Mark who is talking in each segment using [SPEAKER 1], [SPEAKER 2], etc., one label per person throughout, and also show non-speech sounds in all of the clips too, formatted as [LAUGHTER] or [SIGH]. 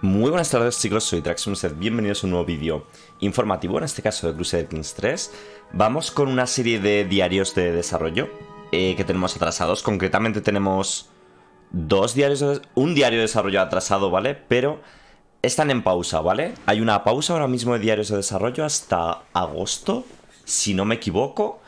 [SPEAKER 1] Muy buenas tardes chicos, soy Draxumset, bienvenidos a un nuevo vídeo informativo, en este caso de Crusader Kings 3. Vamos con una serie de diarios de desarrollo eh, que tenemos atrasados, concretamente tenemos dos diarios, de, un diario de desarrollo atrasado, ¿vale? Pero están en pausa, ¿vale? Hay una pausa ahora mismo de diarios de desarrollo hasta agosto, si no me equivoco.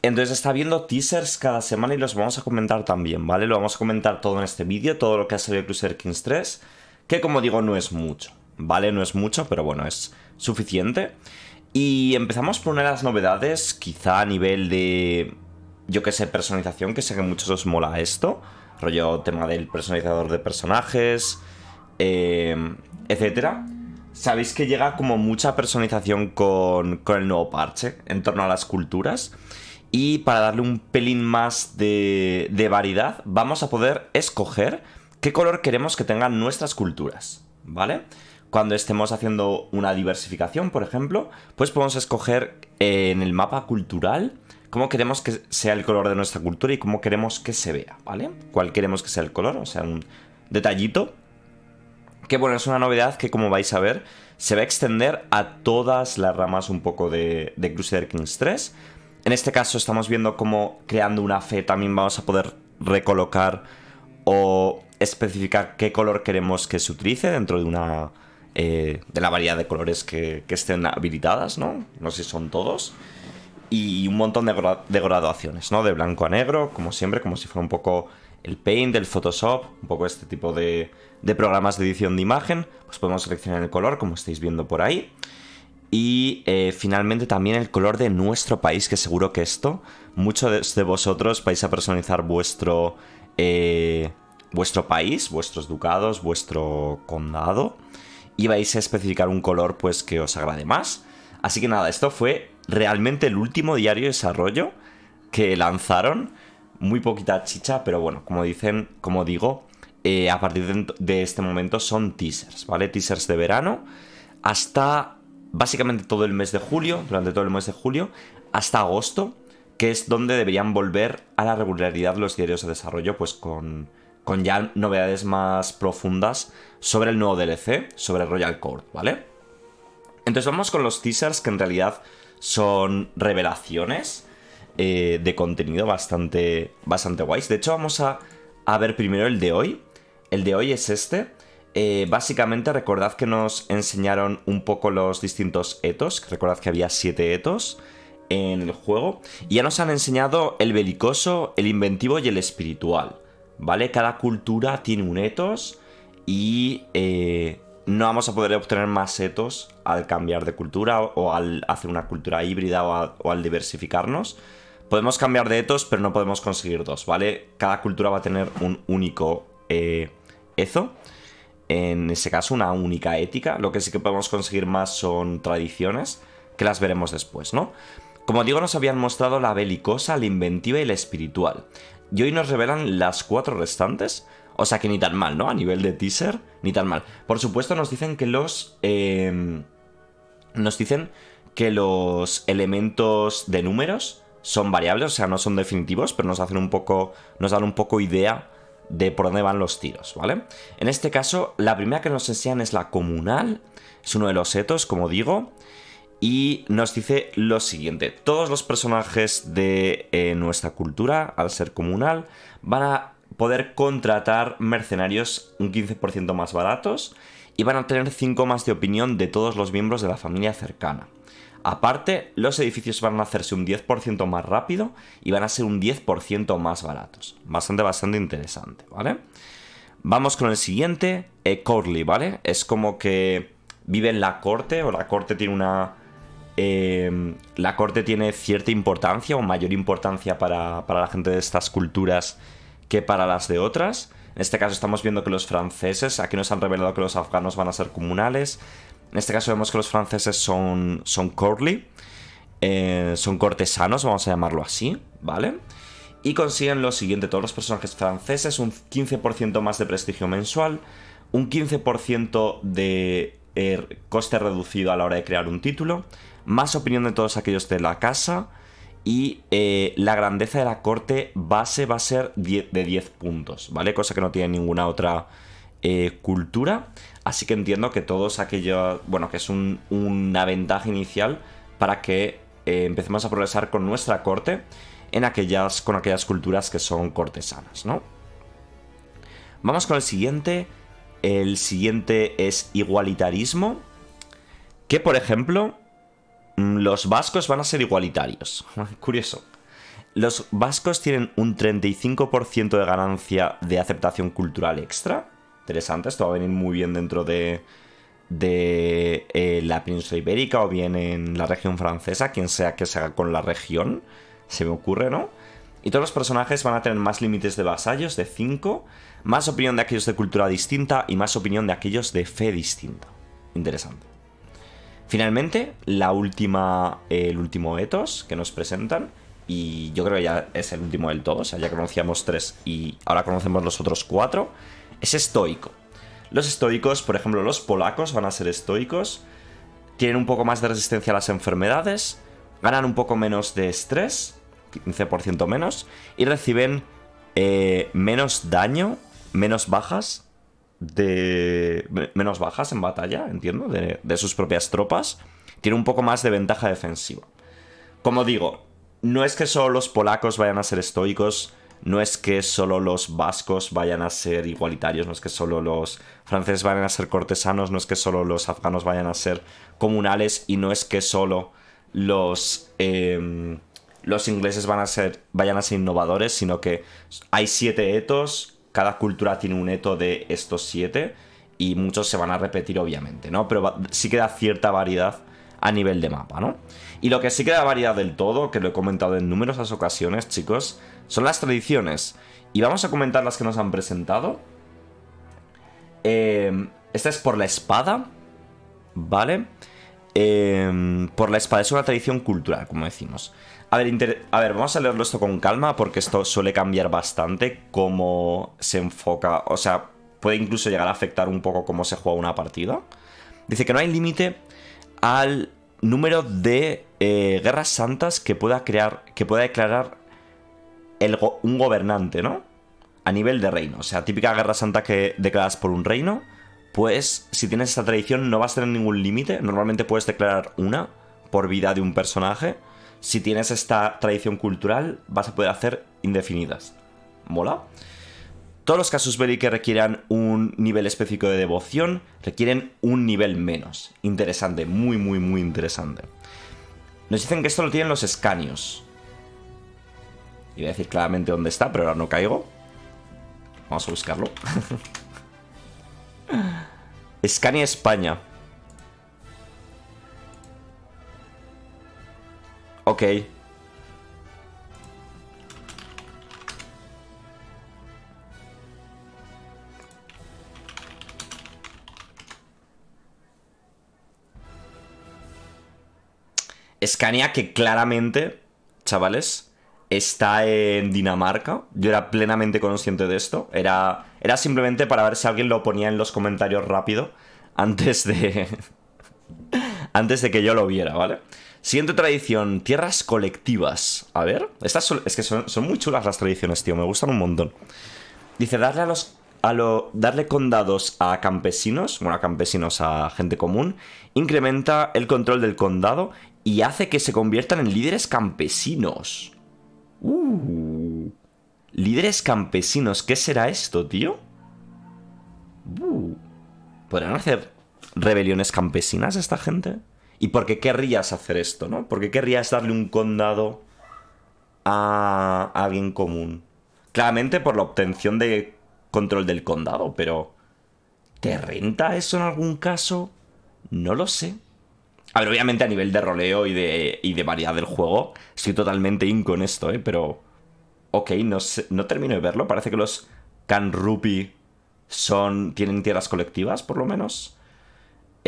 [SPEAKER 1] Entonces está viendo teasers cada semana y los vamos a comentar también, ¿vale? Lo vamos a comentar todo en este vídeo, todo lo que ha salido de Crusader Kings 3 que como digo no es mucho, ¿vale? No es mucho, pero bueno, es suficiente. Y empezamos por una de las novedades, quizá a nivel de, yo qué sé, personalización, que sé que a muchos os mola esto, rollo tema del personalizador de personajes, eh, etcétera. Sabéis que llega como mucha personalización con, con el nuevo parche en torno a las culturas. Y para darle un pelín más de, de variedad, vamos a poder escoger qué color queremos que tengan nuestras culturas, ¿vale? Cuando estemos haciendo una diversificación, por ejemplo, pues podemos escoger eh, en el mapa cultural cómo queremos que sea el color de nuestra cultura y cómo queremos que se vea, ¿vale? ¿Cuál queremos que sea el color? O sea, un detallito. Que bueno, es una novedad que como vais a ver, se va a extender a todas las ramas un poco de, de Crusader Kings 3. En este caso estamos viendo cómo creando una fe también vamos a poder recolocar o especificar qué color queremos que se utilice dentro de una eh, de la variedad de colores que, estén habilitadas, ¿no? No sé si son todos. Y un montón de, graduaciones, ¿no? De blanco a negro, como siempre, como si fuera un poco el Paint, el Photoshop, un poco este tipo de, de programas de edición de imagen. Pues podemos seleccionar el color, como estáis viendo por ahí. Y eh, finalmente también el color de nuestro país, que seguro que esto, muchos de vosotros vais a personalizar vuestro... Eh, vuestro país, vuestros ducados, vuestro condado y vais a especificar un color pues que os agrade más. Así que nada, esto fue realmente el último diario de desarrollo que lanzaron. Muy poquita chicha, pero bueno, como dicen, como digo, eh, a partir de este momento son teasers, ¿vale? Teasers de verano hasta básicamente todo el mes de julio, durante todo el mes de julio, hasta agosto, que es donde deberían volver a la regularidad los diarios de desarrollo, pues con, con ya novedades más profundas sobre el nuevo DLC, sobre Royal Court, ¿vale? Entonces vamos con los teasers que en realidad son revelaciones eh, de contenido bastante, bastante guays. De hecho vamos a, ver primero el de hoy. El de hoy es este. Eh, básicamente recordad que nos enseñaron un poco los distintos etos. Recordad que había siete etos en el juego. Y ya nos han enseñado el belicoso, el inventivo y el espiritual. ¿vale? Cada cultura tiene un etos y eh, no vamos a poder obtener más etos al cambiar de cultura o, al hacer una cultura híbrida o, al diversificarnos. Podemos cambiar de etos, pero no podemos conseguir dos, ¿vale? Cada cultura va a tener un único eh, En ese caso, una única ética. Lo que sí que podemos conseguir más son tradiciones, que las veremos después, ¿no? Como digo, nos habían mostrado la belicosa, la inventiva y la espiritual. Y hoy nos revelan las cuatro restantes. O sea que ni tan mal, ¿no? A nivel de teaser, ni tan mal. Por supuesto, nos dicen que los. Em, nos dicen que los elementos de números son variables, o sea, no son definitivos, pero nos hacen un poco. Nos dan un poco idea de por dónde van los tiros, ¿vale? En este caso, la primera que nos enseñan es la comunal. Es uno de los setos, como digo y nos dice lo siguiente, todos los personajes de eh, nuestra cultura, al ser comunal, van a poder contratar mercenarios un 15% más baratos y van a tener 5 más de opinión de todos los miembros de la familia cercana. Aparte, los edificios van a hacerse un 10% más rápido y van a ser un 10% más baratos. Bastante, bastante interesante, ¿vale? Vamos con el siguiente, eh, Corley, ¿vale? Es como que vive en la corte o la corte tiene una eh, la corte tiene cierta importancia o mayor importancia para, la gente de estas culturas que para las de otras. En este caso estamos viendo que los franceses, aquí nos han revelado que los afganos van a ser comunales. En este caso vemos que los franceses son, son courtly, eh, son cortesanos, vamos a llamarlo así, ¿vale? Y consiguen lo siguiente, todos los personajes franceses, un 15% más de prestigio mensual, un 15% de eh, coste reducido a la hora de crear un título, más opinión de todos aquellos de la casa y eh, la grandeza de la corte base va a ser de 10 puntos, ¿vale? Cosa que no tiene ninguna otra eh, cultura, así que entiendo que todos aquellos, bueno, que es una ventaja inicial para que eh, empecemos a progresar con nuestra corte en aquellas, con aquellas culturas que son cortesanas, ¿no? Vamos con el siguiente. El siguiente es igualitarismo. Que, por ejemplo, mm, los vascos van a ser igualitarios. [LAUGHS] Curioso. Los vascos tienen un 35% de ganancia de aceptación cultural extra. Interesante, esto va a venir muy bien dentro de, de eh, la península ibérica o bien en la región francesa, quien sea que se haga con la región, se me ocurre, ¿no? Y todos los personajes van a tener más límites de vasallos, de 5, más opinión de aquellos de cultura distinta y más opinión de aquellos de fe distinta. Interesante. Finalmente, la última, el último etos que nos presentan, y yo creo que ya es el último del todo, o sea, ya conocíamos tres y ahora conocemos los otros cuatro, es estoico. Los estoicos, por ejemplo, los polacos van a ser estoicos, tienen un poco más de resistencia a las enfermedades, ganan un poco menos de estrés, 15% menos, y reciben eh, menos daño, menos bajas de menos bajas en batalla, entiendo, de, sus propias tropas, tiene un poco más de ventaja defensiva. Como digo, no es que solo los polacos vayan a ser estoicos, no es que solo los vascos vayan a ser igualitarios, no es que solo los franceses vayan a ser cortesanos, no es que solo los afganos vayan a ser comunales y no es que solo los, em, los ingleses van a ser, vayan a ser innovadores, sino que hay siete etos, cada cultura tiene un eto de estos siete y muchos se van a repetir obviamente, ¿no? Pero sí sí queda cierta variedad a nivel de mapa, ¿no? Y lo que sí queda variedad del todo, que lo he comentado en numerosas ocasiones, chicos, son las tradiciones. Y vamos a comentar las que nos han presentado. Eh, esta es por la espada, ¿vale? Eh, por la espada es una tradición cultural, como decimos. A ver, vamos a leerlo esto con calma porque esto suele cambiar bastante cómo se enfoca, o sea, puede incluso llegar a afectar un poco cómo se juega una partida. Dice que no hay límite al número de eh, guerras santas que pueda crear, que pueda declarar un gobernante, ¿no? A nivel de reino, o sea, típica guerra santa que declaras por un reino, pues si tienes esa tradición no vas a tener ningún límite, normalmente puedes declarar una por vida de un personaje si tienes esta tradición cultural, vas a poder hacer indefinidas. ¿Mola? Todos los casus belli que requieran un nivel específico de devoción requieren un nivel menos. Interesante, muy, muy, muy interesante. Nos dicen que esto lo tienen los escanios. Iba a decir claramente dónde está, pero ahora no caigo. Vamos a buscarlo. [LAUGHS] Escania España. Ok. Scania que claramente, chavales, está en Dinamarca. Yo era plenamente consciente de esto. Era, era simplemente para ver si alguien lo ponía en los comentarios rápido antes de... [LAUGHS] antes de que yo lo viera, ¿vale? vale Siguiente tradición, tierras colectivas. A ver, estas son, es que son, muy chulas las tradiciones, tío, me gustan un montón. Dice, darle a los... A lo, darle condados a campesinos, bueno, a campesinos, a gente común, incrementa el control del condado y hace que se conviertan en líderes campesinos. Uh, líderes campesinos, ¿qué será esto, tío? Uh, ¿Podrán hacer rebeliones campesinas esta gente? ¿Y por qué querrías hacer esto, no? ¿Por qué querrías darle un condado a alguien común? Claramente por la obtención de control del condado, pero... ¿Te renta eso en algún caso? No lo sé. A ver, obviamente a nivel de roleo y de, de variedad del juego, estoy totalmente in esto, ¿eh? Pero... Ok, no, no termino de verlo. Parece que los Kanrupi son, tienen tierras colectivas, por lo menos.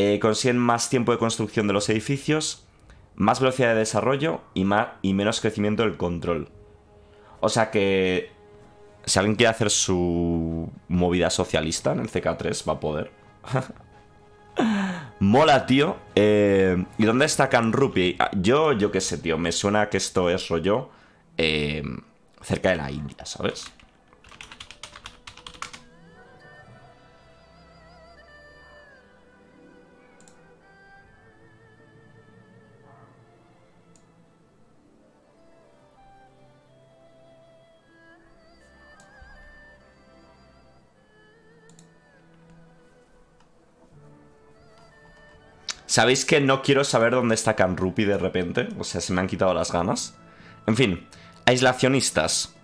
[SPEAKER 1] Eh, consiguen más tiempo de construcción de los edificios, más velocidad de desarrollo y, más, y menos crecimiento del control. O sea que si alguien quiere hacer su movida socialista en el CK3 va a poder. [LAUGHS] Mola, tío. Eh, ¿Y dónde está Canrupi? Ah, yo, yo qué sé, tío. Me suena que esto es rollo eh, cerca de la India, ¿sabes? ¿Sabéis que no quiero saber dónde está Rupi de repente? O sea, se me han quitado las ganas. En fin, aislacionistas.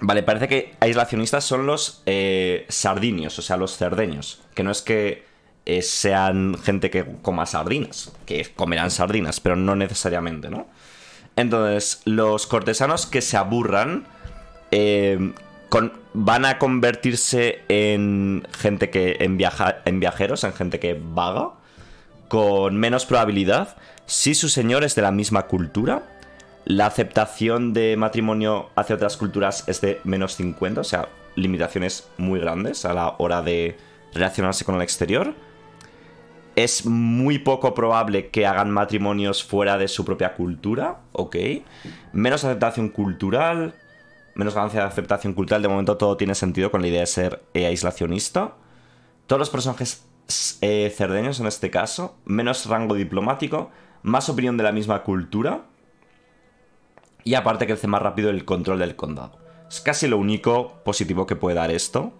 [SPEAKER 1] Vale, parece que aislacionistas son los eh, sardinios, o sea, los cerdeños. Que no es que eh, sean gente que coma sardinas, que comerán sardinas, pero no necesariamente, ¿no? Entonces, los cortesanos que se aburran eh, van a convertirse en gente que. en, viaja, en viajeros, en gente que vaga con menos probabilidad si su señor es de la misma cultura. La aceptación de matrimonio hacia otras culturas es de menos 50, o sea, limitaciones muy grandes a la hora de relacionarse con el exterior. Es muy poco probable que hagan matrimonios fuera de su propia cultura, ok. Menos aceptación cultural, menos ganancia de aceptación cultural. De momento todo tiene sentido con la idea de ser aislacionista. Todos los personajes eh, cerdeños en este caso, menos rango diplomático, más opinión de la misma cultura y aparte crece más rápido el control del condado. Es casi lo único positivo que puede dar esto.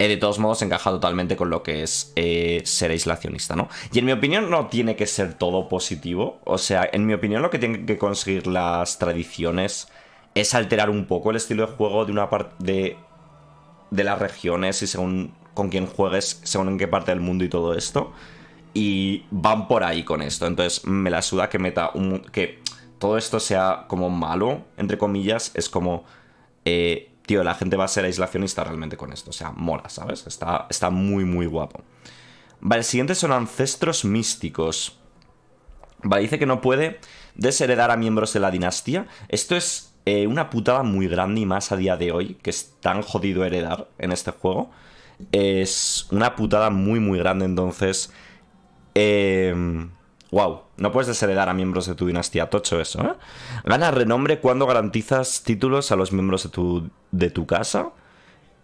[SPEAKER 1] Eh, de todos modos, encaja totalmente con lo que es eh, ser aislacionista, ¿no? Y en mi opinión no tiene que ser todo positivo. O sea, en mi opinión lo que tienen que conseguir las tradiciones es alterar un poco el estilo de juego de una parte de las regiones y según con quien juegues, según en qué parte del mundo y todo esto. Y van por ahí con esto. Entonces me la suda que meta que todo esto sea como malo, entre comillas, es como... Eh, tío, la gente va a ser aislacionista realmente con esto. O sea, mola, ¿sabes? Está, está muy, muy guapo. Vale, el siguiente son ancestros místicos. Vale, dice que no puede desheredar a miembros de la dinastía. Esto es eh, una putada muy grande y más a día de hoy, que es tan jodido heredar en este juego es una putada muy, muy grande. Entonces, wow, eh, no puedes desheredar a miembros de tu dinastía. Tocho eso, ¿eh? Ganas renombre cuando garantizas títulos a los miembros de tu, de tu casa.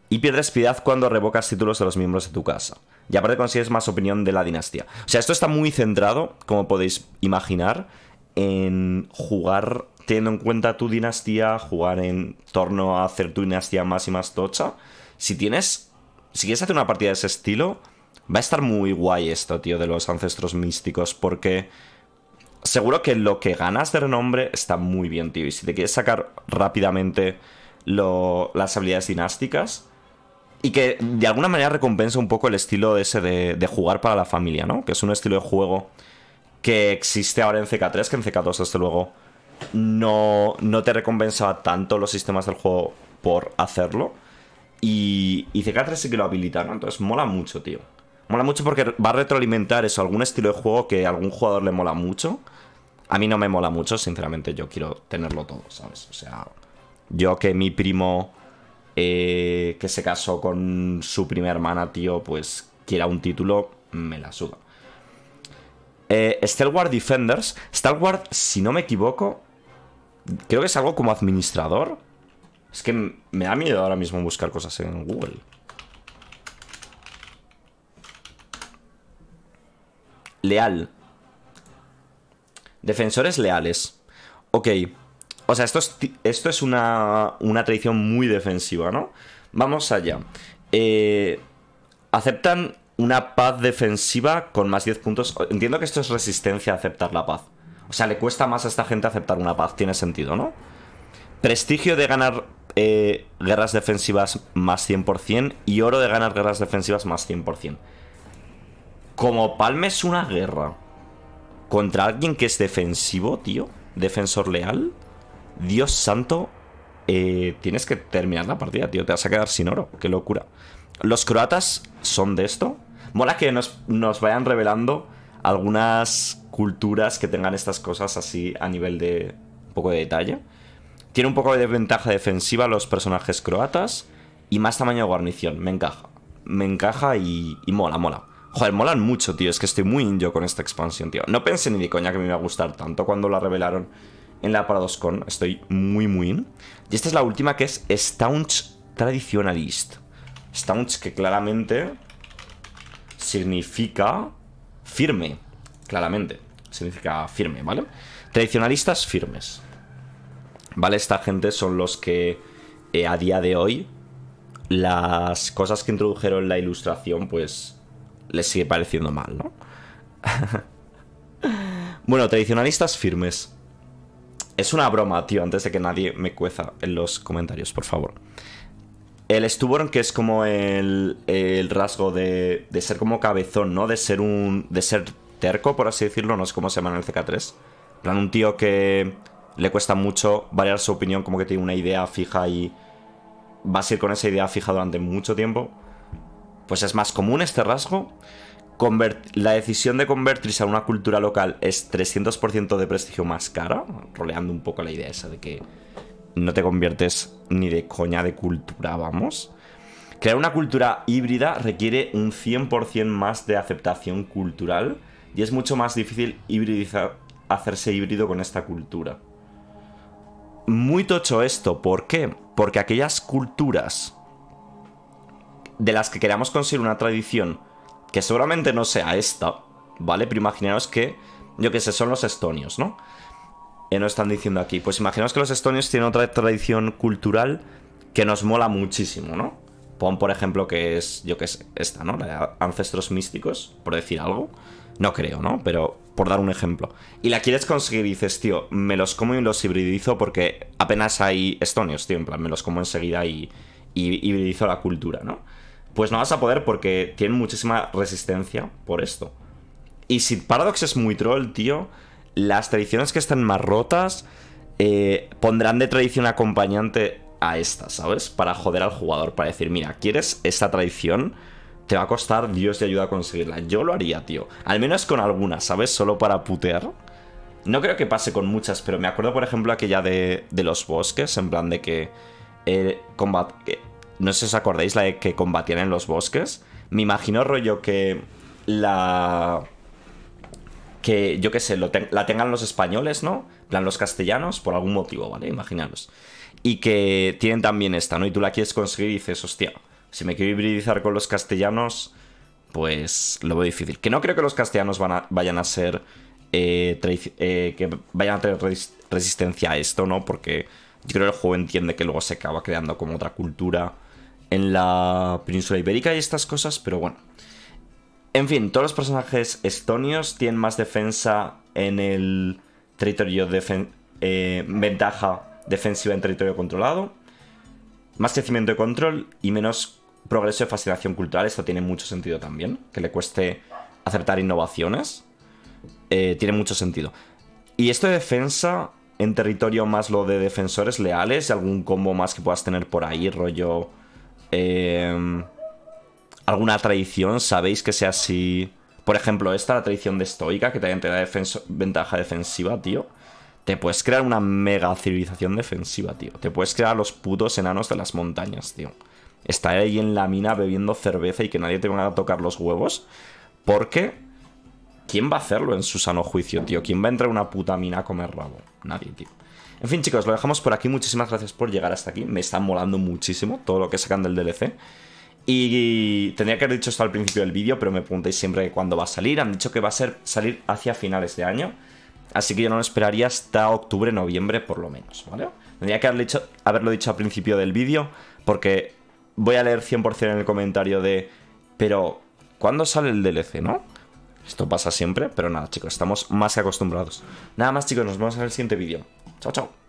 [SPEAKER 1] Y pierdes piedad cuando revocas títulos a los miembros de tu casa. Y aparte consigues más opinión de la dinastía. O sea, esto está muy centrado, como podéis imaginar, en jugar teniendo en cuenta tu dinastía, jugar en torno a hacer tu dinastía más y más tocha. Si tienes si quieres hacer una partida de ese estilo, va a estar muy guay esto, tío, de los ancestros místicos, porque seguro que lo que ganas de renombre está muy bien, tío. Y si te quieres sacar rápidamente las habilidades dinásticas, y que de alguna manera recompensa un poco el estilo ese de, jugar para la familia, ¿no? Que es un estilo de juego que existe ahora en CK3, que en CK2, desde luego, no, no te recompensaba tanto los sistemas del juego por hacerlo. Y, y CK3 sí que lo habilitaron, entonces mola mucho, tío. Mola mucho porque va a retroalimentar eso, algún estilo de juego que a algún jugador le mola mucho. A mí no me mola mucho, sinceramente, yo quiero tenerlo todo, ¿sabes? O sea, yo que mi primo eh, que se casó con su primera hermana, tío, pues quiera un título, me la suda. Eh, Defenders. Star si no me equivoco, creo que es algo como administrador. Es que me da miedo ahora mismo buscar cosas en Google. Leal. Defensores leales. Ok. O sea, esto es, esto es una, tradición muy defensiva, ¿no? Vamos allá. Eh, aceptan una paz defensiva con más 10 puntos. Entiendo que esto es resistencia a aceptar la paz. O sea, le cuesta más a esta gente aceptar una paz. Tiene sentido, ¿no? Prestigio de ganar eh, guerras defensivas más 100% y oro de ganar guerras defensivas más 100%. Como es una guerra contra alguien que es defensivo, tío, defensor leal, Dios santo, eh, tienes que terminar la partida, tío, te vas a quedar sin oro, qué locura. Los croatas son de esto. Mola que nos, nos vayan revelando algunas culturas que tengan estas cosas así a nivel de un poco de detalle. Tiene un poco de ventaja defensiva los personajes croatas y más tamaño de guarnición. Me encaja. Me encaja y, mola, mola. Joder, molan mucho, tío. Es que estoy muy yo con esta expansión, tío. No pensé ni de coña que me iba a gustar tanto cuando la revelaron en la Paradoscon. Estoy muy, muy in. Y esta es la última que es Staunch Tradicionalist Staunch que claramente significa firme. Claramente. Significa firme, ¿vale? Tradicionalistas firmes. ¿Vale? Esta gente son los que eh, a día de hoy las cosas que introdujeron en la ilustración pues les sigue pareciendo mal, ¿no? [LAUGHS] bueno, tradicionalistas firmes. Es una broma, tío, antes de que nadie me cueza en los comentarios, por favor. El Stuborn, que es como el, el rasgo de, de, ser como cabezón, ¿no? De ser un. de ser terco, por así decirlo, no es como se llama en el CK3. plan, un tío que le cuesta mucho variar su opinión, como que tiene una idea fija y va a ir con esa idea fija durante mucho tiempo, pues es más común este rasgo. la decisión de convertirse a una cultura local es 300% de prestigio más cara, roleando un poco la idea esa de que no te conviertes ni de coña de cultura, vamos. Crear una cultura híbrida requiere un 100% más de aceptación cultural y es mucho más difícil hacerse híbrido con esta cultura muy tocho esto. ¿Por qué? Porque aquellas culturas de las que queramos conseguir una tradición que seguramente no sea esta, ¿vale? Pero imaginaos que, yo qué sé, son los estonios, ¿no? Y eh, no están diciendo aquí. Pues imaginaos que los estonios tienen otra tradición cultural que nos mola muchísimo, ¿no? Pon, por ejemplo, que es, yo qué sé, esta, ¿no? La de ancestros místicos, por decir algo. No creo, ¿no? Pero por dar un ejemplo, y la quieres conseguir y dices, tío, me los como y los hibridizo porque apenas hay estonios, tío, en plan, me los como enseguida y, y hibridizo la cultura, ¿no? Pues no vas a poder porque tienen muchísima resistencia por esto. Y si Paradox es muy troll, tío, las tradiciones que están más rotas eh, pondrán de tradición acompañante a esta, ¿sabes? Para joder al jugador, para decir, mira, ¿quieres esta tradición? te va a costar Dios te ayuda a conseguirla. Yo lo haría, tío. Al menos con algunas, ¿sabes? Solo para putear. No creo que pase con muchas, pero me acuerdo, por ejemplo, aquella de, de los bosques, en plan de que... Eh, combat no sé si os acordáis la de que combatían en los bosques. Me imagino rollo que la... Que, yo qué sé, la tengan los españoles, ¿no? plan, los castellanos, por algún motivo, ¿vale? Imaginaros. Y que tienen también esta, ¿no? Y tú la quieres conseguir y dices, hostia, si me quiero hibridizar con los castellanos, pues lo veo difícil. Que no creo que los castellanos vayan a ser... Eh, eh, que vayan a tener resistencia a esto, ¿no? Porque yo creo que el juego entiende que luego se acaba creando como otra cultura en la península ibérica y estas cosas, pero bueno. En fin, todos los personajes estonios tienen más defensa en el territorio eh, ventaja defensiva en territorio controlado, más crecimiento de control y menos progreso de fascinación cultural, esto tiene mucho sentido también, que le cueste acertar innovaciones, eh, tiene mucho sentido. Y esto de defensa en territorio más lo de defensores leales algún combo más que puedas tener por ahí, rollo... Em, alguna tradición, sabéis que sea así... Por ejemplo, esta, la tradición de estoica, que también te da ventaja defensiva, tío. Te puedes crear una mega civilización defensiva, tío. Te puedes crear los putos enanos de las montañas, tío estar ahí en la mina bebiendo cerveza y que nadie te venga a tocar los huevos. Porque, ¿quién va a hacerlo en su sano juicio, tío? ¿Quién va a entrar a una puta mina a comer rabo? Nadie, tío. En fin, chicos, lo dejamos por aquí. Muchísimas gracias por llegar hasta aquí. Me está molando muchísimo todo lo que sacan del DLC. Y tendría que haber dicho esto al principio del vídeo, pero me preguntáis siempre cuándo va a salir. Han dicho que va a ser salir hacia finales de año. Así que yo no lo esperaría hasta octubre, noviembre por lo menos, ¿vale? Tendría que dicho, haberlo dicho al principio del vídeo, porque voy a leer 100% en el comentario de, pero, ¿cuándo sale el DLC, no? Esto pasa siempre, pero nada, chicos, estamos más que acostumbrados. Nada más, chicos, nos vemos en el siguiente vídeo. Chao, chao.